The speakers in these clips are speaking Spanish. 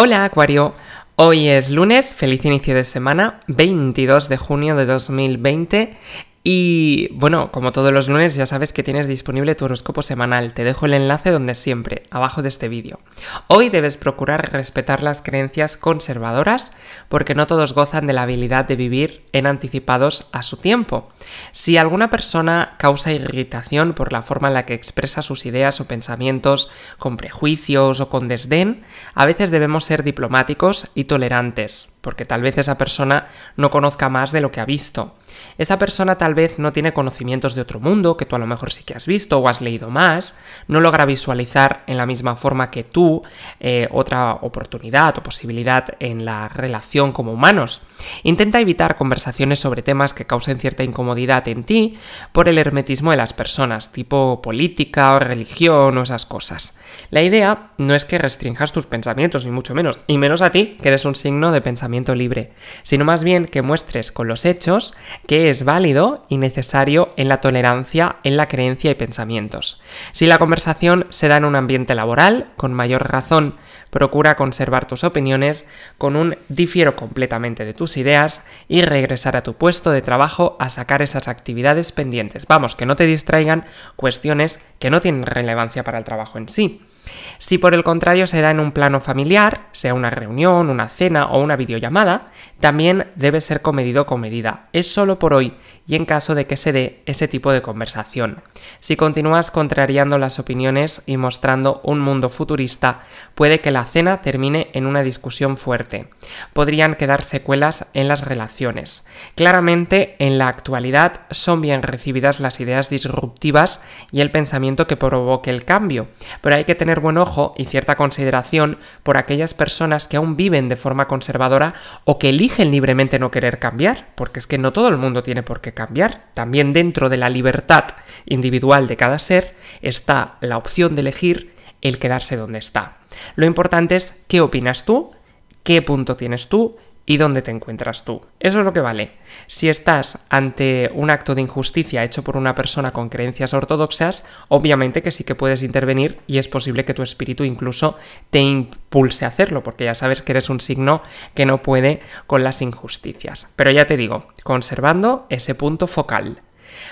Hola Acuario, hoy es lunes, feliz inicio de semana, 22 de junio de 2020 y bueno, como todos los lunes ya sabes que tienes disponible tu horóscopo semanal, te dejo el enlace donde siempre, abajo de este vídeo. Hoy debes procurar respetar las creencias conservadoras porque no todos gozan de la habilidad de vivir en anticipados a su tiempo. Si alguna persona causa irritación por la forma en la que expresa sus ideas o pensamientos con prejuicios o con desdén, a veces debemos ser diplomáticos y tolerantes, porque tal vez esa persona no conozca más de lo que ha visto. Esa persona tal vez no tiene conocimientos de otro mundo, que tú a lo mejor sí que has visto o has leído más, no logra visualizar en la misma forma que tú eh, otra oportunidad o posibilidad en la relación como humanos. Intenta evitar conversaciones sobre temas que causen cierta incomodidad en ti por el hermetismo de las personas, tipo política o religión o esas cosas. La idea no es que restringas tus pensamientos, ni mucho menos, y menos a ti, que eres un signo de pensamiento libre, sino más bien que muestres con los hechos que es válido y necesario en la tolerancia, en la creencia y pensamientos. Si la conversación se da en un ambiente laboral, con mayor razón, procura conservar tus opiniones con un difiero completamente de tus ideas y regresar a tu puesto de trabajo a sacar esas actividades pendientes. Vamos, que no te distraigan cuestiones que no tienen relevancia para el trabajo en sí. Si por el contrario se da en un plano familiar, sea una reunión, una cena o una videollamada, también debe ser comedido con medida. Es solo por hoy y en caso de que se dé ese tipo de conversación. Si continúas contrariando las opiniones y mostrando un mundo futurista, puede que la cena termine en una discusión fuerte. Podrían quedar secuelas en las relaciones. Claramente, en la actualidad son bien recibidas las ideas disruptivas y el pensamiento que provoque el cambio, pero hay que tener buen ojo y cierta consideración por aquellas personas que aún viven de forma conservadora o que eligen libremente no querer cambiar, porque es que no todo el mundo tiene por qué cambiar. También dentro de la libertad individual de cada ser está la opción de elegir el quedarse donde está. Lo importante es qué opinas tú, qué punto tienes tú, y dónde te encuentras tú. Eso es lo que vale. Si estás ante un acto de injusticia hecho por una persona con creencias ortodoxas, obviamente que sí que puedes intervenir y es posible que tu espíritu incluso te impulse a hacerlo, porque ya sabes que eres un signo que no puede con las injusticias. Pero ya te digo, conservando ese punto focal.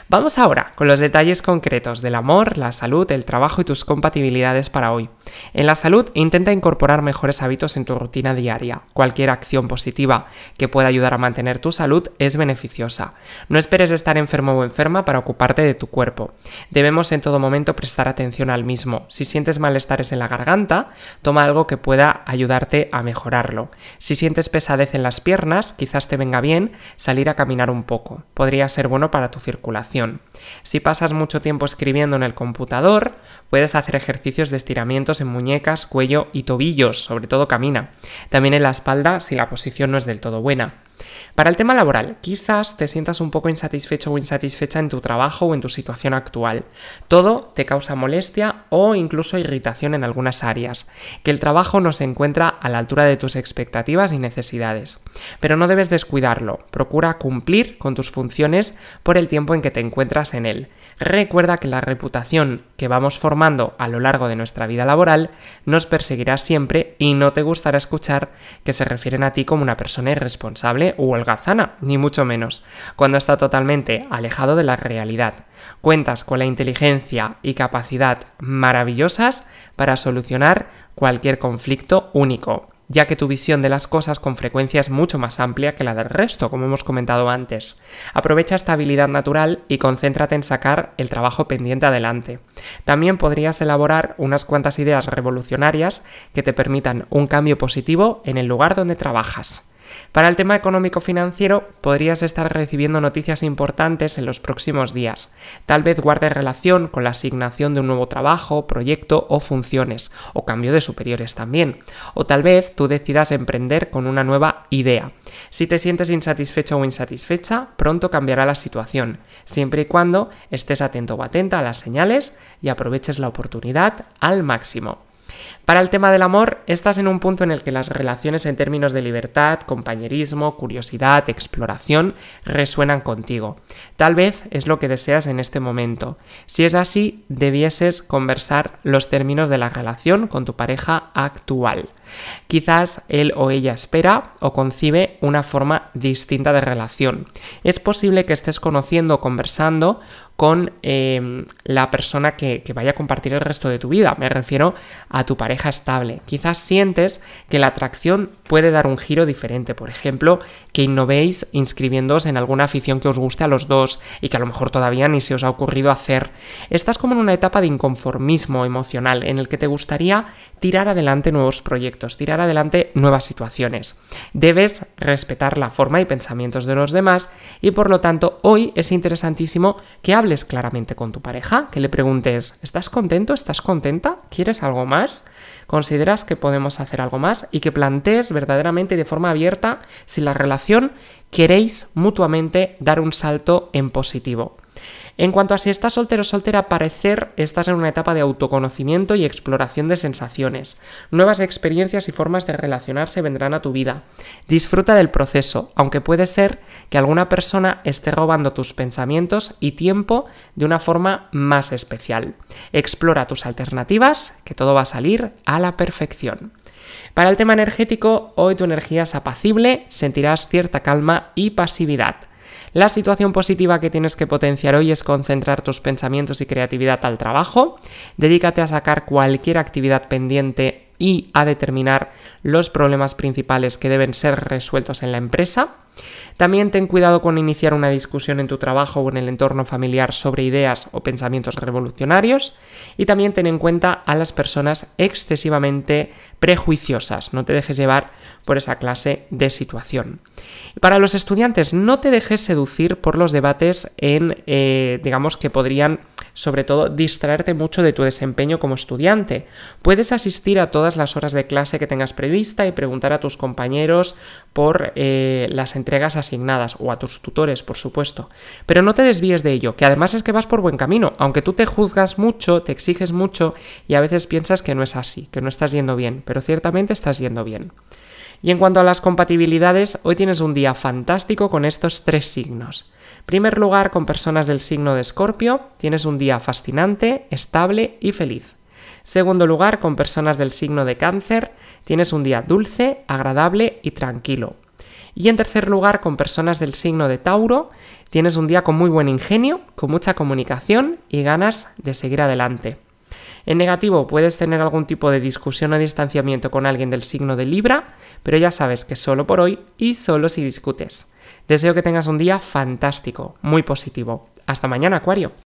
Vamos ahora con los detalles concretos del amor, la salud, el trabajo y tus compatibilidades para hoy. En la salud, intenta incorporar mejores hábitos en tu rutina diaria. Cualquier acción positiva que pueda ayudar a mantener tu salud es beneficiosa. No esperes estar enfermo o enferma para ocuparte de tu cuerpo. Debemos en todo momento prestar atención al mismo. Si sientes malestares en la garganta, toma algo que pueda ayudarte a mejorarlo. Si sientes pesadez en las piernas, quizás te venga bien salir a caminar un poco. Podría ser bueno para tu si pasas mucho tiempo escribiendo en el computador, puedes hacer ejercicios de estiramientos en muñecas, cuello y tobillos, sobre todo camina. También en la espalda si la posición no es del todo buena. Para el tema laboral, quizás te sientas un poco insatisfecho o insatisfecha en tu trabajo o en tu situación actual. Todo te causa molestia o incluso irritación en algunas áreas, que el trabajo no se encuentra a la altura de tus expectativas y necesidades. Pero no debes descuidarlo, procura cumplir con tus funciones por el tiempo en que te encuentras en él. Recuerda que la reputación que vamos formando a lo largo de nuestra vida laboral nos perseguirá siempre y no te gustará escuchar que se refieren a ti como una persona irresponsable o holgazana, ni mucho menos, cuando está totalmente alejado de la realidad. Cuentas con la inteligencia y capacidad maravillosas para solucionar cualquier conflicto único ya que tu visión de las cosas con frecuencia es mucho más amplia que la del resto, como hemos comentado antes. Aprovecha esta habilidad natural y concéntrate en sacar el trabajo pendiente adelante. También podrías elaborar unas cuantas ideas revolucionarias que te permitan un cambio positivo en el lugar donde trabajas. Para el tema económico-financiero, podrías estar recibiendo noticias importantes en los próximos días. Tal vez guarde relación con la asignación de un nuevo trabajo, proyecto o funciones, o cambio de superiores también. O tal vez tú decidas emprender con una nueva idea. Si te sientes insatisfecho o insatisfecha, pronto cambiará la situación, siempre y cuando estés atento o atenta a las señales y aproveches la oportunidad al máximo. Para el tema del amor, estás en un punto en el que las relaciones en términos de libertad, compañerismo, curiosidad, exploración resuenan contigo. Tal vez es lo que deseas en este momento. Si es así, debieses conversar los términos de la relación con tu pareja actual. Quizás él o ella espera o concibe una forma distinta de relación. Es posible que estés conociendo o conversando con em, la persona que, vaya a compartir el resto de tu vida. Me refiero a tu pareja estable. Quizás sientes que la atracción puede dar un giro diferente. Por ejemplo, que innovéis inscribiéndoos en alguna afición que os guste a los dos y que a lo mejor todavía ni se os ha ocurrido hacer. Estás como en una etapa de inconformismo emocional en el que te gustaría tirar adelante nuevos proyectos, tirar adelante nuevas situaciones. Debes respetar la forma y pensamientos de los demás y por lo tanto hoy es interesantísimo que hable claramente con tu pareja, que le preguntes, ¿estás contento? ¿Estás contenta? ¿Quieres algo más? ¿Consideras que podemos hacer algo más? Y que plantees verdaderamente y de forma abierta si la relación queréis mutuamente dar un salto en positivo. En cuanto a si estás soltero o soltera, parecer estás en una etapa de autoconocimiento y exploración de sensaciones. Nuevas experiencias y formas de relacionarse vendrán a tu vida. Disfruta del proceso, aunque puede ser que alguna persona esté robando tus pensamientos y tiempo de una forma más especial. Explora tus alternativas, que todo va a salir a la perfección. Para el tema energético, hoy tu energía es apacible, sentirás cierta calma y pasividad. La situación positiva que tienes que potenciar hoy es concentrar tus pensamientos y creatividad al trabajo. Dedícate a sacar cualquier actividad pendiente y a determinar los problemas principales que deben ser resueltos en la empresa. También ten cuidado con iniciar una discusión en tu trabajo o en el entorno familiar sobre ideas o pensamientos revolucionarios y también ten en cuenta a las personas excesivamente prejuiciosas, no te dejes llevar por esa clase de situación. Para los estudiantes, no te dejes seducir por los debates en, eh, digamos, que podrían sobre todo distraerte mucho de tu desempeño como estudiante. Puedes asistir a todas las horas de clase que tengas prevista y preguntar a tus compañeros por eh, las entregas asignadas o a tus tutores, por supuesto. Pero no te desvíes de ello, que además es que vas por buen camino, aunque tú te juzgas mucho, te exiges mucho y a veces piensas que no es así, que no estás yendo bien, pero ciertamente estás yendo bien. Y en cuanto a las compatibilidades, hoy tienes un día fantástico con estos tres signos. En primer lugar, con personas del signo de Escorpio, tienes un día fascinante, estable y feliz. Segundo lugar, con personas del signo de cáncer, tienes un día dulce, agradable y tranquilo. Y en tercer lugar, con personas del signo de Tauro, tienes un día con muy buen ingenio, con mucha comunicación y ganas de seguir adelante. En negativo, puedes tener algún tipo de discusión o distanciamiento con alguien del signo de Libra, pero ya sabes que solo por hoy y solo si discutes. Deseo que tengas un día fantástico, muy positivo. Hasta mañana, Acuario.